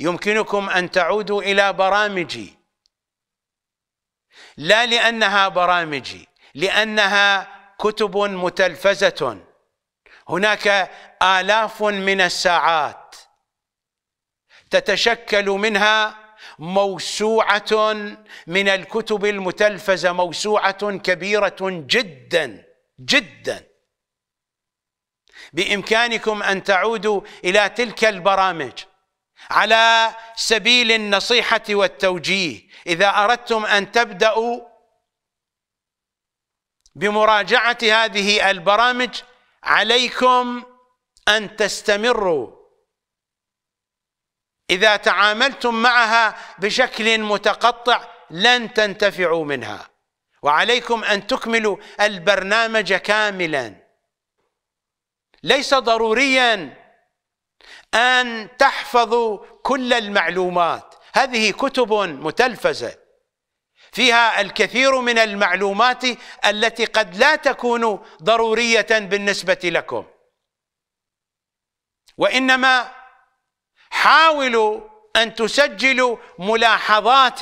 يمكنكم أن تعودوا إلى برامجي لا لأنها برامجي لأنها كتب متلفزة هناك آلاف من الساعات تتشكل منها موسوعة من الكتب المتلفزة موسوعة كبيرة جدا جدا بإمكانكم أن تعودوا إلى تلك البرامج على سبيل النصيحه والتوجيه اذا اردتم ان تبداوا بمراجعه هذه البرامج عليكم ان تستمروا اذا تعاملتم معها بشكل متقطع لن تنتفعوا منها وعليكم ان تكملوا البرنامج كاملا ليس ضروريا أن تحفظوا كل المعلومات هذه كتب متلفزة فيها الكثير من المعلومات التي قد لا تكون ضرورية بالنسبة لكم وإنما حاولوا أن تسجلوا ملاحظات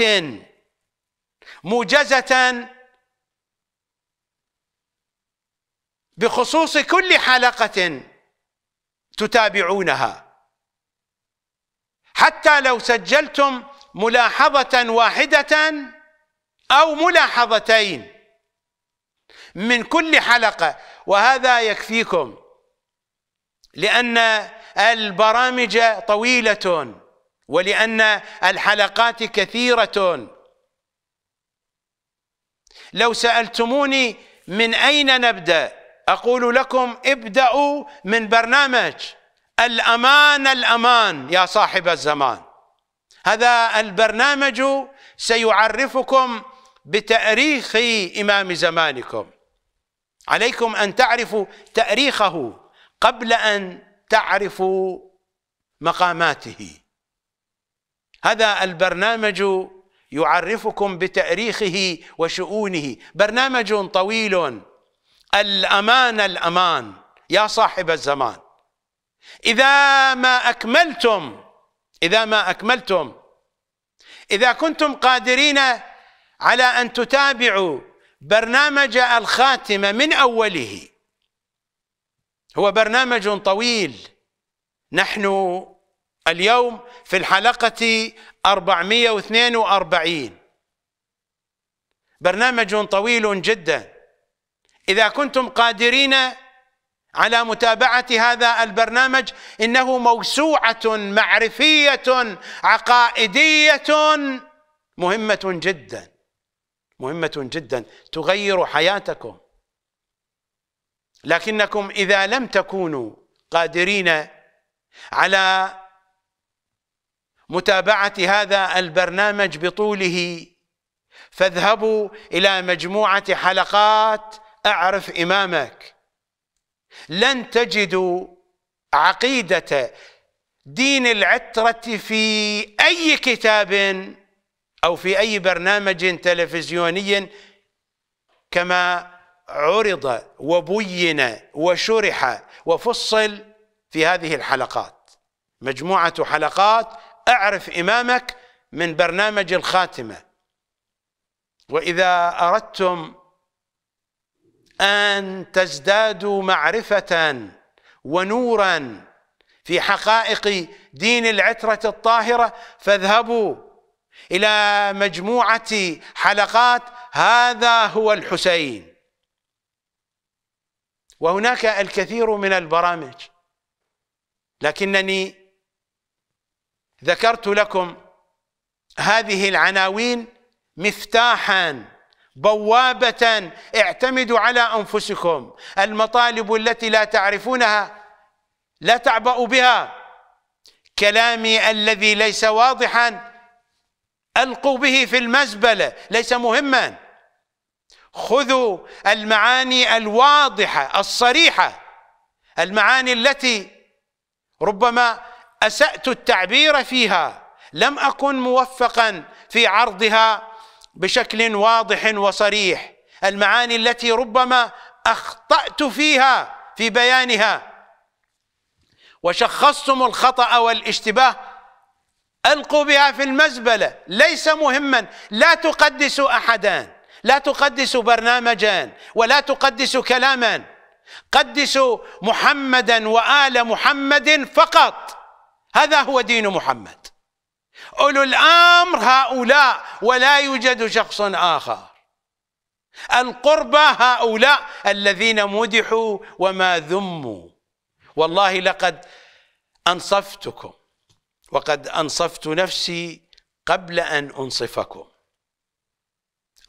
موجزة بخصوص كل حلقة تتابعونها حتى لو سجلتم ملاحظة واحدة أو ملاحظتين من كل حلقة وهذا يكفيكم لأن البرامج طويلة ولأن الحلقات كثيرة لو سألتموني من أين نبدأ أقول لكم ابدأوا من برنامج الأمان الأمان يا صاحب الزمان هذا البرنامج سيعرفكم بتاريخ إمام زمانكم عليكم أن تعرفوا تاريخه قبل أن تعرفوا مقاماته هذا البرنامج يعرفكم بتاريخه وشؤونه برنامج طويل الأمان الأمان يا صاحب الزمان إذا ما أكملتم إذا ما أكملتم إذا كنتم قادرين على أن تتابعوا برنامج الخاتمة من أوله هو برنامج طويل نحن اليوم في الحلقة 442 برنامج طويل جدا إذا كنتم قادرين على متابعه هذا البرنامج انه موسوعه معرفيه عقائديه مهمه جدا مهمه جدا تغير حياتكم لكنكم اذا لم تكونوا قادرين على متابعه هذا البرنامج بطوله فاذهبوا الى مجموعه حلقات اعرف امامك لن تجدوا عقيدة دين العترة في أي كتاب أو في أي برنامج تلفزيوني كما عرض وبين وشرح وفصل في هذه الحلقات مجموعة حلقات أعرف إمامك من برنامج الخاتمة وإذا أردتم أن تزدادوا معرفة ونورا في حقائق دين العترة الطاهرة فاذهبوا إلى مجموعة حلقات هذا هو الحسين وهناك الكثير من البرامج لكنني ذكرت لكم هذه العناوين مفتاحا بوابة اعتمدوا على أنفسكم المطالب التي لا تعرفونها لا تعبأوا بها كلامي الذي ليس واضحا ألقوا به في المزبلة ليس مهما خذوا المعاني الواضحة الصريحة المعاني التي ربما أسأت التعبير فيها لم أكن موفقا في عرضها بشكل واضح وصريح المعاني التي ربما اخطات فيها في بيانها وشخصتم الخطا والاشتباه القوا بها في المزبله ليس مهما لا تقدس احدا لا تقدس برنامجا ولا تقدس كلاما قدس محمدا وال محمد فقط هذا هو دين محمد أولو الأمر هؤلاء ولا يوجد شخص آخر القربى هؤلاء الذين مدحوا وما ذموا والله لقد أنصفتكم وقد أنصفت نفسي قبل أن أنصفكم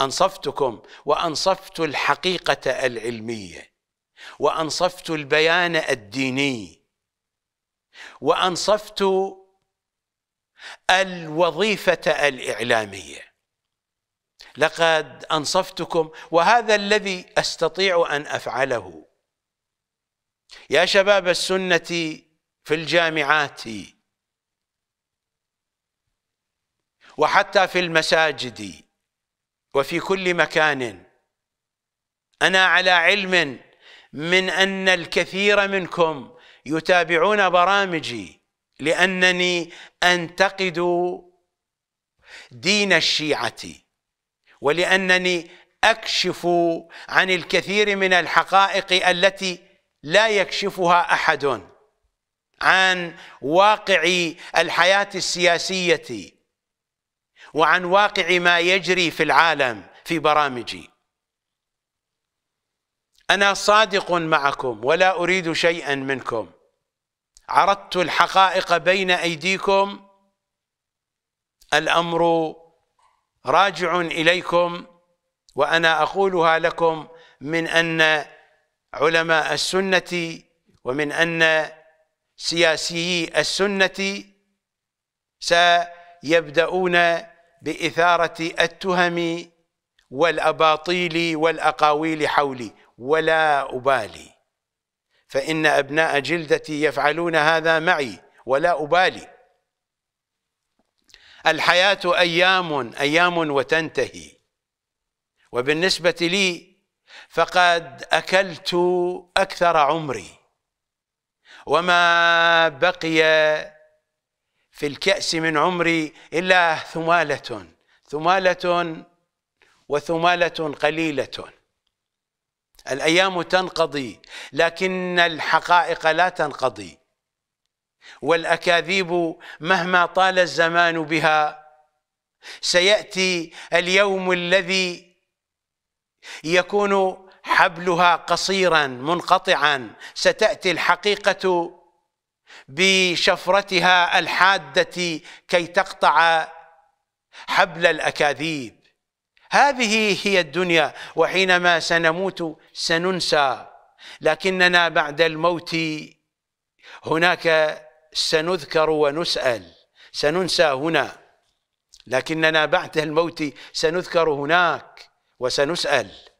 أنصفتكم وأنصفت الحقيقة العلمية وأنصفت البيان الديني وأنصفت الوظيفة الإعلامية لقد أنصفتكم وهذا الذي أستطيع أن أفعله يا شباب السنة في الجامعات وحتى في المساجد وفي كل مكان أنا على علم من أن الكثير منكم يتابعون برامجي لانني انتقد دين الشيعه ولانني اكشف عن الكثير من الحقائق التي لا يكشفها احد عن واقع الحياه السياسيه وعن واقع ما يجري في العالم في برامجي انا صادق معكم ولا اريد شيئا منكم عرضت الحقائق بين أيديكم الأمر راجع إليكم وأنا أقولها لكم من أن علماء السنة ومن أن سياسيي السنة سيبدأون بإثارة التهم والأباطيل والأقاويل حولي ولا أبالي فإن أبناء جلدتي يفعلون هذا معي ولا أبالي الحياة أيام أيام وتنتهي وبالنسبة لي فقد أكلت أكثر عمري وما بقي في الكأس من عمري إلا ثمالة ثمالة وثمالة قليلة الايام تنقضي لكن الحقائق لا تنقضي والاكاذيب مهما طال الزمان بها سياتي اليوم الذي يكون حبلها قصيرا منقطعا ستاتي الحقيقه بشفرتها الحاده كي تقطع حبل الاكاذيب هذه هي الدنيا وحينما سنموت سننسى لكننا بعد الموت هناك سنذكر ونسأل سننسى هنا لكننا بعد الموت سنذكر هناك وسنسأل